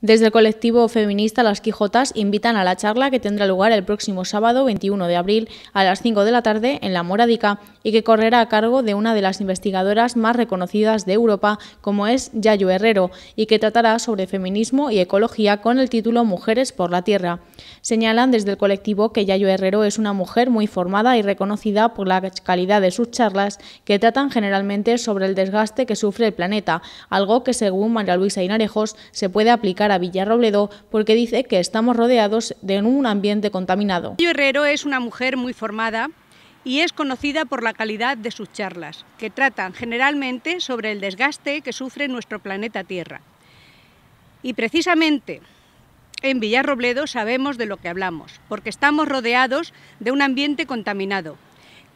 Desde el colectivo feminista Las Quijotas invitan a la charla que tendrá lugar el próximo sábado 21 de abril a las 5 de la tarde en La Morádica y que correrá a cargo de una de las investigadoras más reconocidas de Europa, como es Yayo Herrero, y que tratará sobre feminismo y ecología con el título Mujeres por la Tierra. Señalan desde el colectivo que Yayo Herrero es una mujer muy formada y reconocida por la calidad de sus charlas, que tratan generalmente sobre el desgaste que sufre el planeta, algo que según María Luisa Inarejos se puede aplicar aplicar a Villarrobledo porque dice que estamos rodeados de un ambiente contaminado. Herrero es una mujer muy formada y es conocida por la calidad de sus charlas, que tratan generalmente sobre el desgaste que sufre nuestro planeta Tierra. Y precisamente en Villarrobledo sabemos de lo que hablamos, porque estamos rodeados de un ambiente contaminado,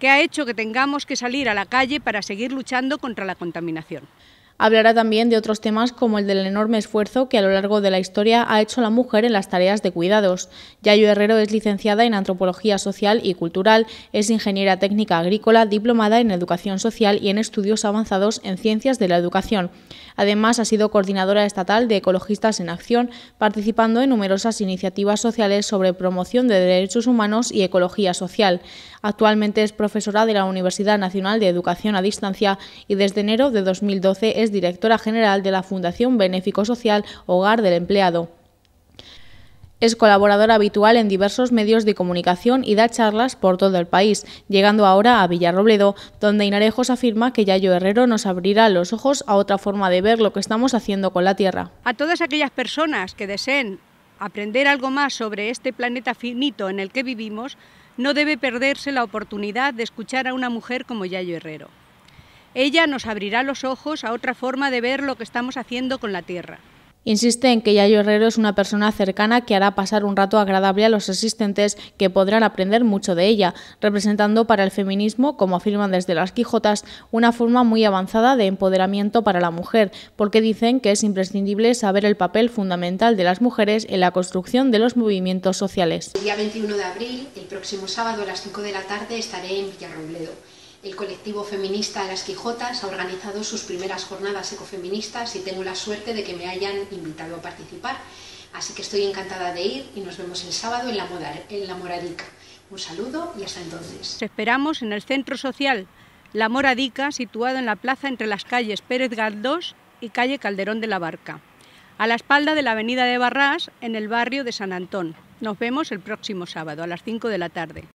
que ha hecho que tengamos que salir a la calle para seguir luchando contra la contaminación. Hablará también de otros temas como el del enorme esfuerzo que a lo largo de la historia ha hecho la mujer en las tareas de cuidados. Yayo Herrero es licenciada en Antropología Social y Cultural, es ingeniera técnica agrícola, diplomada en Educación Social y en Estudios Avanzados en Ciencias de la Educación. Además, ha sido coordinadora estatal de Ecologistas en Acción, participando en numerosas iniciativas sociales sobre promoción de derechos humanos y ecología social. Actualmente es profesora de la Universidad Nacional de Educación a Distancia y desde enero de 2012 es directora general de la Fundación Benéfico Social Hogar del Empleado. Es colaboradora habitual en diversos medios de comunicación y da charlas por todo el país, llegando ahora a Villarrobledo, donde Inarejos afirma que Yayo Herrero nos abrirá los ojos a otra forma de ver lo que estamos haciendo con la Tierra. A todas aquellas personas que deseen aprender algo más sobre este planeta finito en el que vivimos, no debe perderse la oportunidad de escuchar a una mujer como Yayo Herrero. Ella nos abrirá los ojos a otra forma de ver lo que estamos haciendo con la Tierra. Insiste en que Yayo Herrero es una persona cercana que hará pasar un rato agradable a los asistentes que podrán aprender mucho de ella, representando para el feminismo, como afirman desde las Quijotas, una forma muy avanzada de empoderamiento para la mujer, porque dicen que es imprescindible saber el papel fundamental de las mujeres en la construcción de los movimientos sociales. El día 21 de abril, el próximo sábado a las 5 de la tarde, estaré en Villarrobledo el colectivo feminista Las Quijotas ha organizado sus primeras jornadas ecofeministas y tengo la suerte de que me hayan invitado a participar. Así que estoy encantada de ir y nos vemos el sábado en la, Moradica. Un saludo y hasta entonces. Te esperamos en el Centro Social La Moradica, situado en la plaza entre las calles Pérez Galdós y calle Calderón de la Barca, a la espalda de la avenida de Barras, en el barrio de San Antón. Nos vemos el próximo sábado a las 5 de la tarde.